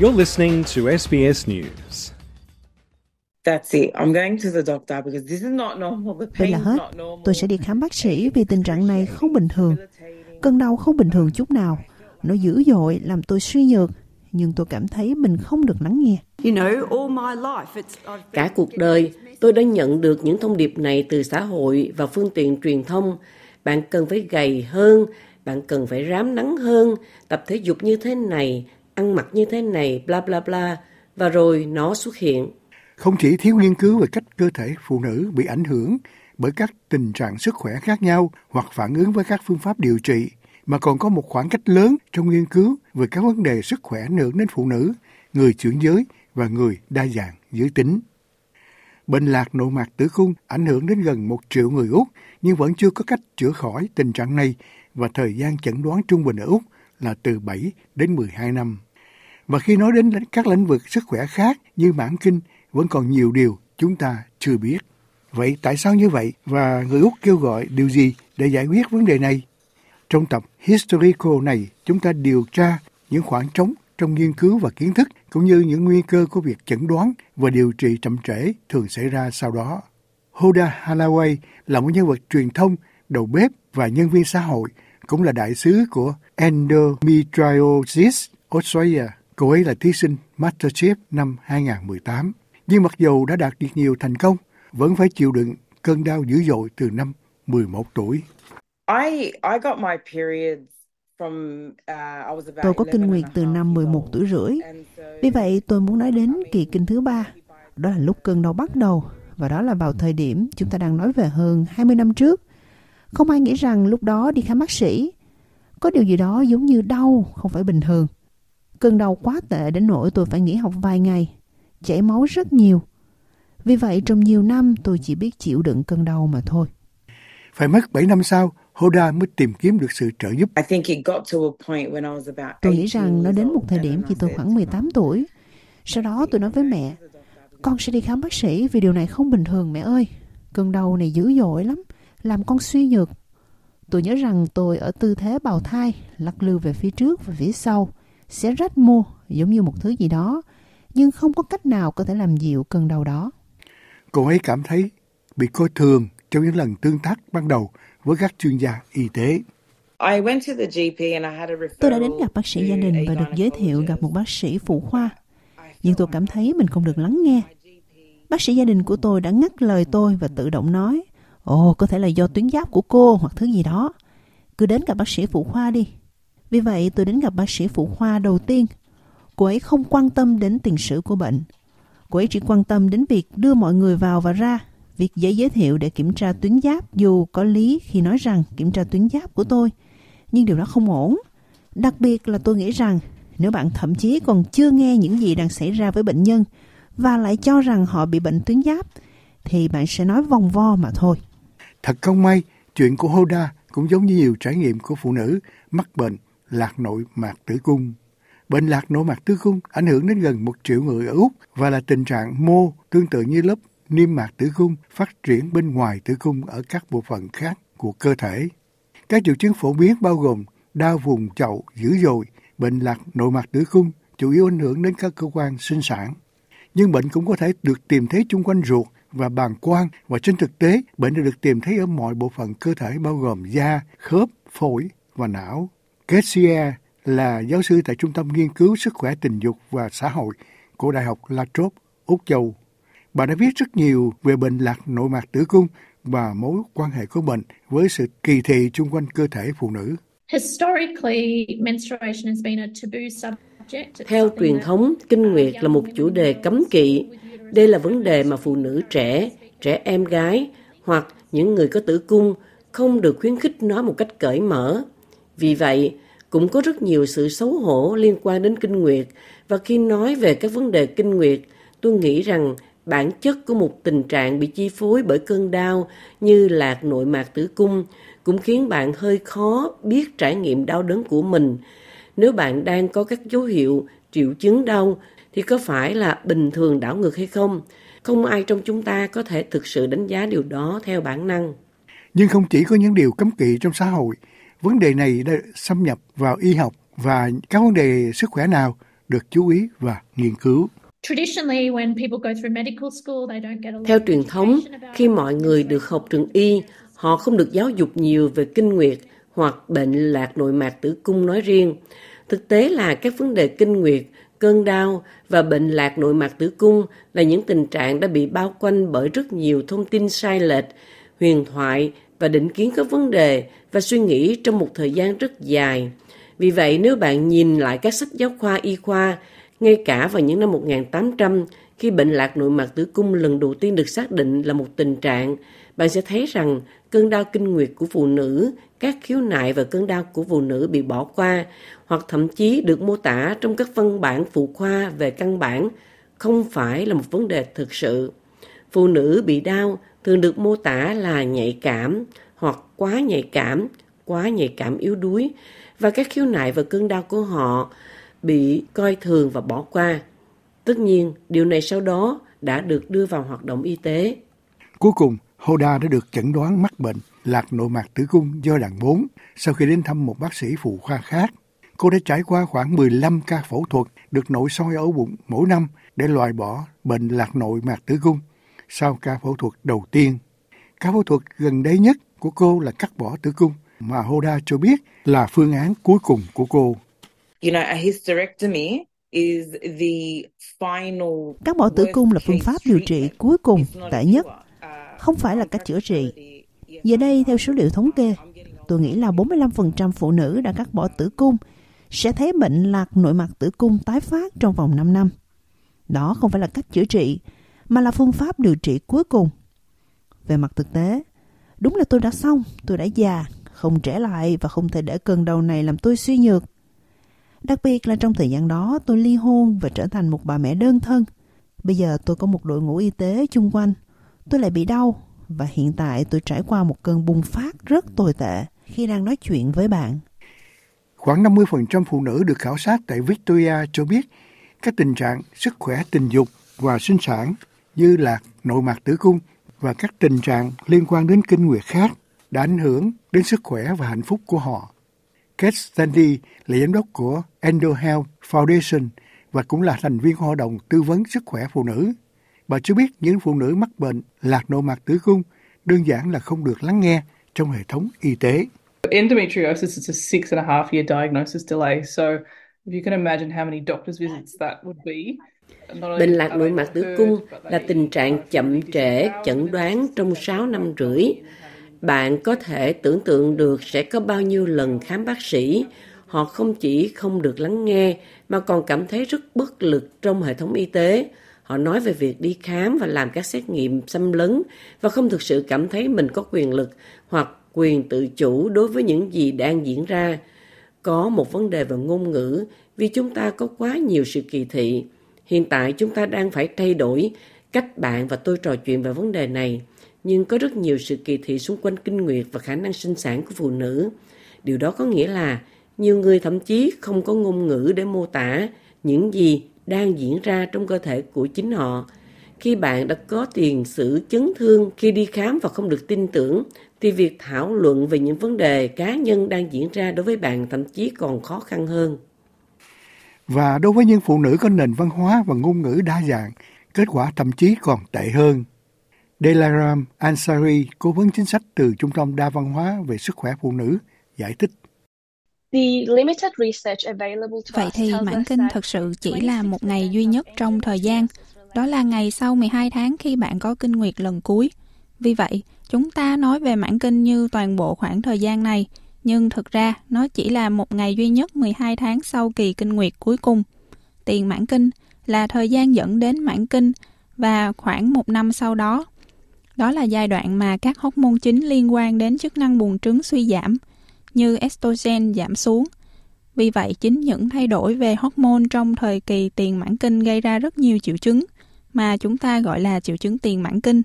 You're listening to SBS News. That's it. I'm going to the doctor because this is not normal. The pain là hết. Tôi sẽ đi khám bác sĩ vì tình trạng này không bình thường. Cơn đau không bình thường chút nào. Nó dữ dội làm tôi suy nhược, nhưng tôi cảm thấy mình không được lắng nghe. Cả cuộc đời, tôi đã nhận được những thông điệp này từ xã hội và phương tiện truyền thông. Bạn cần phải gầy hơn, bạn cần phải rám nắng hơn, tập thể dục như thế này, ăn mặc như thế này, bla bla bla, và rồi nó xuất hiện. Không chỉ thiếu nghiên cứu về cách cơ thể phụ nữ bị ảnh hưởng bởi các tình trạng sức khỏe khác nhau hoặc phản ứng với các phương pháp điều trị, mà còn có một khoảng cách lớn trong nghiên cứu về các vấn đề sức khỏe ảnh hưởng đến phụ nữ, người chuyển giới và người đa dạng giới tính. Bệnh lạc nội mạc tử cung ảnh hưởng đến gần một triệu người Úc, nhưng vẫn chưa có cách chữa khỏi tình trạng này và thời gian chẩn đoán trung bình ở Úc là từ 7 đến 12 năm. Và khi nói đến các lĩnh vực sức khỏe khác như mãn kinh, vẫn còn nhiều điều chúng ta chưa biết. Vậy tại sao như vậy và người Úc kêu gọi điều gì để giải quyết vấn đề này? Trong tập Historical này, chúng ta điều tra những khoảng trống trong nghiên cứu và kiến thức cũng như những nguy cơ của việc chẩn đoán và điều trị chậm trễ thường xảy ra sau đó. Hoda Halaway là một nhân vật truyền thông, đầu bếp và nhân viên xã hội, cũng là đại sứ của endometriosis Australia Cô ấy là thí sinh MasterChef năm 2018. Nhưng mặc dù đã đạt được nhiều thành công, vẫn phải chịu đựng cơn đau dữ dội từ năm 11 tuổi. I, I got my periods uh, Tôi có kinh nguyệt từ năm 11 tuổi rưỡi. Vì vậy, tôi muốn nói đến kỳ kinh thứ ba. Đó là lúc cơn đau bắt đầu, và đó là vào thời điểm chúng ta đang nói về hơn 20 năm trước. Không ai nghĩ rằng lúc đó đi khám bác sĩ, có điều gì đó giống như đau, không phải bình thường. Cơn đau quá tệ đến nỗi tôi phải nghỉ học vài ngày, chảy máu rất nhiều. Vì vậy trong nhiều năm tôi chỉ biết chịu đựng cơn đau mà thôi. Phải mất 7 năm sau, Hoda mới tìm kiếm được sự trợ giúp. Tôi nghĩ rằng nó đến một thời điểm khi tôi khoảng 18 tuổi. Sau đó tôi nói với mẹ, con sẽ đi khám bác sĩ vì điều này không bình thường mẹ ơi. Cơn đau này dữ dội lắm, làm con suy nhược. Tôi nhớ rằng tôi ở tư thế bào thai, lắc lư về phía trước và phía sau sẽ rách mô giống như một thứ gì đó, nhưng không có cách nào có thể làm dịu cơn đau đó. Cô ấy cảm thấy bị coi thường trong những lần tương tác ban đầu với các chuyên gia y tế. Tôi đã đến gặp bác sĩ gia đình và được giới thiệu gặp một bác sĩ phụ khoa, nhưng tôi cảm thấy mình không được lắng nghe. Bác sĩ gia đình của tôi đã ngắt lời tôi và tự động nói, ồ, oh, có thể là do tuyến giáp của cô hoặc thứ gì đó. Cứ đến gặp bác sĩ phụ khoa đi, vì vậy tôi đến gặp bác sĩ phụ khoa đầu tiên. Cô ấy không quan tâm đến tiền sử của bệnh. Cô ấy chỉ quan tâm đến việc đưa mọi người vào và ra, việc giấy giới thiệu để kiểm tra tuyến giáp dù có lý khi nói rằng kiểm tra tuyến giáp của tôi. Nhưng điều đó không ổn. Đặc biệt là tôi nghĩ rằng nếu bạn thậm chí còn chưa nghe những gì đang xảy ra với bệnh nhân và lại cho rằng họ bị bệnh tuyến giáp thì bạn sẽ nói vòng vo mà thôi. Thật không may, chuyện của Hoda cũng giống như nhiều trải nghiệm của phụ nữ mắc bệnh lạc nội mạc tử cung. Bệnh lạc nội mạc tử cung ảnh hưởng đến gần một triệu người ở Úc và là tình trạng mô tương tự như lớp niêm mạc tử cung phát triển bên ngoài tử cung ở các bộ phận khác của cơ thể. Các triệu chứng phổ biến bao gồm đau vùng chậu dữ dội, bệnh lạc nội mạc tử cung chủ yếu ảnh hưởng đến các cơ quan sinh sản. Nhưng bệnh cũng có thể được tìm thấy chung quanh ruột và bàng quang và trên thực tế bệnh đã được tìm thấy ở mọi bộ phận cơ thể bao gồm da, khớp, phổi và não. Kessia là giáo sư tại Trung tâm Nghiên cứu Sức khỏe tình dục và xã hội của Đại học La Trobe, Úc Châu. Bà đã viết rất nhiều về bệnh lạc nội mạc tử cung và mối quan hệ của bệnh với sự kỳ thị chung quanh cơ thể phụ nữ. Theo truyền thống, kinh nguyệt là một chủ đề cấm kỵ. Đây là vấn đề mà phụ nữ trẻ, trẻ em gái hoặc những người có tử cung không được khuyến khích nói một cách cởi mở vì vậy, cũng có rất nhiều sự xấu hổ liên quan đến kinh nguyệt và khi nói về các vấn đề kinh nguyệt, tôi nghĩ rằng bản chất của một tình trạng bị chi phối bởi cơn đau như lạc nội mạc tử cung cũng khiến bạn hơi khó biết trải nghiệm đau đớn của mình. Nếu bạn đang có các dấu hiệu triệu chứng đau thì có phải là bình thường đảo ngược hay không? Không ai trong chúng ta có thể thực sự đánh giá điều đó theo bản năng. Nhưng không chỉ có những điều cấm kỵ trong xã hội vấn đề này đã xâm nhập vào y học và các vấn đề sức khỏe nào được chú ý và nghiên cứu. Theo truyền thống, khi mọi người được học trường y, họ không được giáo dục nhiều về kinh nguyệt hoặc bệnh lạc nội mạc tử cung nói riêng. Thực tế là các vấn đề kinh nguyệt, cơn đau và bệnh lạc nội mạc tử cung là những tình trạng đã bị bao quanh bởi rất nhiều thông tin sai lệch huyền thoại và định kiến các vấn đề và suy nghĩ trong một thời gian rất dài. Vì vậy, nếu bạn nhìn lại các sách giáo khoa y khoa, ngay cả vào những năm 1800, khi bệnh lạc nội mạc tử cung lần đầu tiên được xác định là một tình trạng, bạn sẽ thấy rằng cơn đau kinh nguyệt của phụ nữ, các khiếu nại và cơn đau của phụ nữ bị bỏ qua, hoặc thậm chí được mô tả trong các văn bản phụ khoa về căn bản, không phải là một vấn đề thực sự. Phụ nữ bị đau thường được mô tả là nhạy cảm hoặc quá nhạy cảm, quá nhạy cảm yếu đuối và các khiếu nại và cơn đau của họ bị coi thường và bỏ qua. Tất nhiên, điều này sau đó đã được đưa vào hoạt động y tế. Cuối cùng, Hoda đã được chẩn đoán mắc bệnh lạc nội mạc tử cung do đoạn 4 sau khi đến thăm một bác sĩ phụ khoa khác. Cô đã trải qua khoảng 15 ca phẫu thuật được nội soi ở bụng mỗi năm để loại bỏ bệnh lạc nội mạc tử cung sau ca phẫu thuật đầu tiên. Ca phẫu thuật gần đây nhất của cô là cắt bỏ tử cung mà Hoda cho biết là phương án cuối cùng của cô. You know, a hysterectomy Cắt bỏ tử cung là phương pháp điều trị cuối cùng, tệ nhất, không phải là cách chữa trị. Giờ đây, theo số liệu thống kê, tôi nghĩ là 45% phụ nữ đã cắt bỏ tử cung sẽ thấy bệnh lạc nội mạc tử cung tái phát trong vòng 5 năm. Đó không phải là cách chữa trị, mà là phương pháp điều trị cuối cùng. Về mặt thực tế, đúng là tôi đã xong, tôi đã già, không trẻ lại và không thể để cơn đau này làm tôi suy nhược. Đặc biệt là trong thời gian đó tôi ly hôn và trở thành một bà mẹ đơn thân. Bây giờ tôi có một đội ngũ y tế chung quanh. Tôi lại bị đau và hiện tại tôi trải qua một cơn bùng phát rất tồi tệ khi đang nói chuyện với bạn. Khoảng 50% phụ nữ được khảo sát tại Victoria cho biết các tình trạng sức khỏe tình dục và sinh sản dư lạc, nội mạc tử cung và các tình trạng liên quan đến kinh nguyệt khác đã ảnh hưởng đến sức khỏe và hạnh phúc của họ. Kate Sandy là giám đốc của Endo Health Foundation và cũng là thành viên hội đồng tư vấn sức khỏe phụ nữ. Bà cho biết những phụ nữ mắc bệnh lạc nội mạc tử cung đơn giản là không được lắng nghe trong hệ thống y tế. Endometriosis is a six and a half year diagnosis delay. So if you can imagine how many doctors visits that would be. Bệnh lạc nội mạc tử cung là tình trạng chậm trễ chẩn đoán trong 6 năm rưỡi. Bạn có thể tưởng tượng được sẽ có bao nhiêu lần khám bác sĩ, họ không chỉ không được lắng nghe mà còn cảm thấy rất bất lực trong hệ thống y tế. Họ nói về việc đi khám và làm các xét nghiệm xâm lấn và không thực sự cảm thấy mình có quyền lực hoặc quyền tự chủ đối với những gì đang diễn ra. Có một vấn đề về ngôn ngữ vì chúng ta có quá nhiều sự kỳ thị Hiện tại chúng ta đang phải thay đổi cách bạn và tôi trò chuyện về vấn đề này, nhưng có rất nhiều sự kỳ thị xung quanh kinh nguyệt và khả năng sinh sản của phụ nữ. Điều đó có nghĩa là nhiều người thậm chí không có ngôn ngữ để mô tả những gì đang diễn ra trong cơ thể của chính họ. Khi bạn đã có tiền sử chấn thương khi đi khám và không được tin tưởng, thì việc thảo luận về những vấn đề cá nhân đang diễn ra đối với bạn thậm chí còn khó khăn hơn. Và đối với những phụ nữ có nền văn hóa và ngôn ngữ đa dạng, kết quả thậm chí còn tệ hơn. Delaram Ansari, cố vấn chính sách từ Trung tâm Đa văn hóa về sức khỏe phụ nữ, giải thích. Vậy thì mảng kinh thật sự chỉ là một ngày duy nhất trong thời gian, đó là ngày sau 12 tháng khi bạn có kinh nguyệt lần cuối. Vì vậy, chúng ta nói về mảng kinh như toàn bộ khoảng thời gian này, nhưng thực ra nó chỉ là một ngày duy nhất 12 tháng sau kỳ kinh nguyệt cuối cùng. Tiền mãn kinh là thời gian dẫn đến mãn kinh và khoảng một năm sau đó. Đó là giai đoạn mà các hóc môn chính liên quan đến chức năng buồng trứng suy giảm, như estrogen giảm xuống. Vì vậy, chính những thay đổi về hormone trong thời kỳ tiền mãn kinh gây ra rất nhiều triệu chứng mà chúng ta gọi là triệu chứng tiền mãn kinh.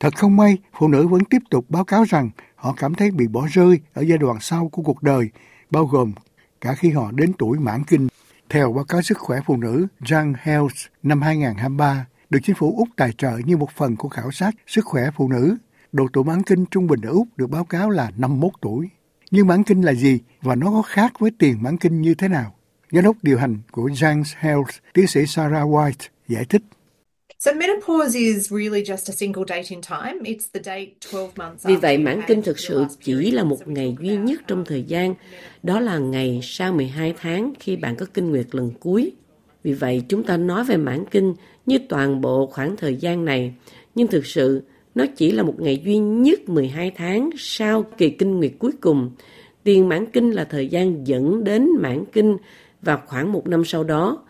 Thật không may, phụ nữ vẫn tiếp tục báo cáo rằng Họ cảm thấy bị bỏ rơi ở giai đoạn sau của cuộc đời, bao gồm cả khi họ đến tuổi mãn kinh. Theo báo cáo sức khỏe phụ nữ Young Health năm 2023, được chính phủ Úc tài trợ như một phần của khảo sát sức khỏe phụ nữ. Độ tuổi mãn kinh trung bình ở Úc được báo cáo là 51 tuổi. Nhưng mãn kinh là gì và nó có khác với tiền mãn kinh như thế nào? Giám đốc điều hành của Young Health, tiến sĩ Sarah White giải thích vì vậy, mãn kinh thực sự chỉ là một ngày duy nhất trong thời gian, đó là ngày sau 12 tháng khi bạn có kinh nguyệt lần cuối. Vì vậy, chúng ta nói về mãn kinh như toàn bộ khoảng thời gian này, nhưng thực sự nó chỉ là một ngày duy nhất 12 tháng sau kỳ kinh nguyệt cuối cùng. Tiền mãn kinh là thời gian dẫn đến mãn kinh và khoảng một năm sau đó,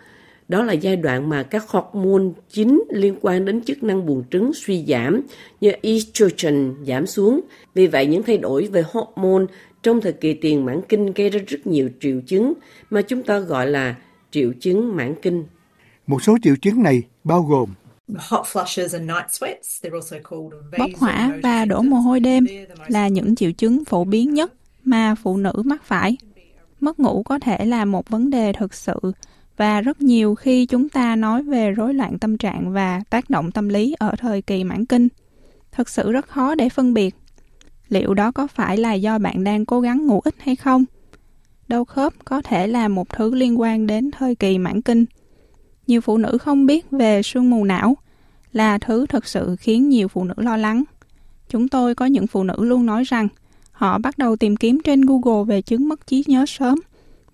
đó là giai đoạn mà các hormone chính liên quan đến chức năng buồng trứng suy giảm như estrogen giảm xuống. Vì vậy, những thay đổi về hormone trong thời kỳ tiền mãn kinh gây ra rất nhiều triệu chứng mà chúng ta gọi là triệu chứng mãn kinh. Một số triệu chứng này bao gồm Bốc hỏa và đổ mồ hôi đêm là những triệu chứng phổ biến nhất mà phụ nữ mắc phải. Mất ngủ có thể là một vấn đề thực sự và rất nhiều khi chúng ta nói về rối loạn tâm trạng và tác động tâm lý ở thời kỳ mãn kinh thật sự rất khó để phân biệt liệu đó có phải là do bạn đang cố gắng ngủ ít hay không đau khớp có thể là một thứ liên quan đến thời kỳ mãn kinh nhiều phụ nữ không biết về sương mù não là thứ thực sự khiến nhiều phụ nữ lo lắng chúng tôi có những phụ nữ luôn nói rằng họ bắt đầu tìm kiếm trên google về chứng mất trí nhớ sớm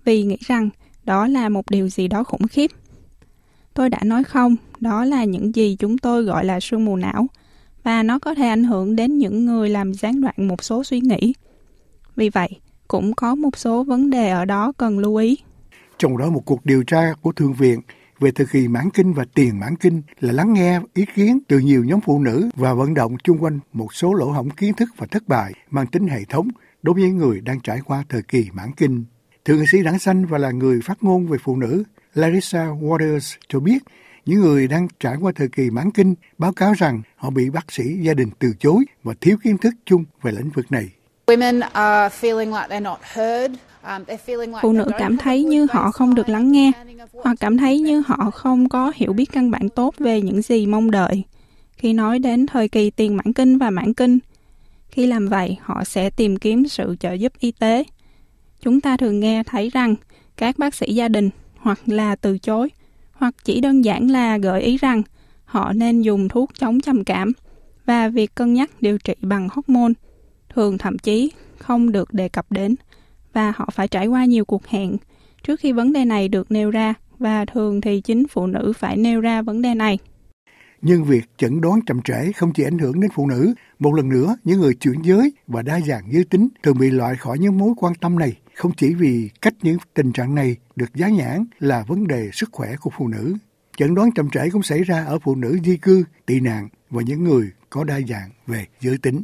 vì nghĩ rằng đó là một điều gì đó khủng khiếp. Tôi đã nói không, đó là những gì chúng tôi gọi là sương mù não và nó có thể ảnh hưởng đến những người làm gián đoạn một số suy nghĩ. Vì vậy, cũng có một số vấn đề ở đó cần lưu ý. Trong đó một cuộc điều tra của Thượng viện về thời kỳ mãn kinh và tiền mãn kinh là lắng nghe ý kiến từ nhiều nhóm phụ nữ và vận động chung quanh một số lỗ hổng kiến thức và thất bại mang tính hệ thống đối với người đang trải qua thời kỳ mãn kinh. Thượng nghị sĩ đảng xanh và là người phát ngôn về phụ nữ Larissa Waters cho biết những người đang trải qua thời kỳ mãn kinh báo cáo rằng họ bị bác sĩ gia đình từ chối và thiếu kiến thức chung về lĩnh vực này. Um, phụ nữ cảm thấy như họ không được lắng nghe, hoặc cảm thấy như họ không có hiểu biết căn bản tốt về những gì mong đợi. Khi nói đến thời kỳ tiền mãn kinh và mãn kinh, khi làm vậy họ sẽ tìm kiếm sự trợ giúp y tế chúng ta thường nghe thấy rằng các bác sĩ gia đình hoặc là từ chối hoặc chỉ đơn giản là gợi ý rằng họ nên dùng thuốc chống trầm cảm và việc cân nhắc điều trị bằng hormone thường thậm chí không được đề cập đến và họ phải trải qua nhiều cuộc hẹn trước khi vấn đề này được nêu ra và thường thì chính phụ nữ phải nêu ra vấn đề này. Nhưng việc chẩn đoán chậm trễ không chỉ ảnh hưởng đến phụ nữ, một lần nữa những người chuyển giới và đa dạng giới tính thường bị loại khỏi những mối quan tâm này không chỉ vì cách những tình trạng này được giá nhãn là vấn đề sức khỏe của phụ nữ. Chẩn đoán chậm trễ cũng xảy ra ở phụ nữ di cư, tị nạn và những người có đa dạng về giới tính.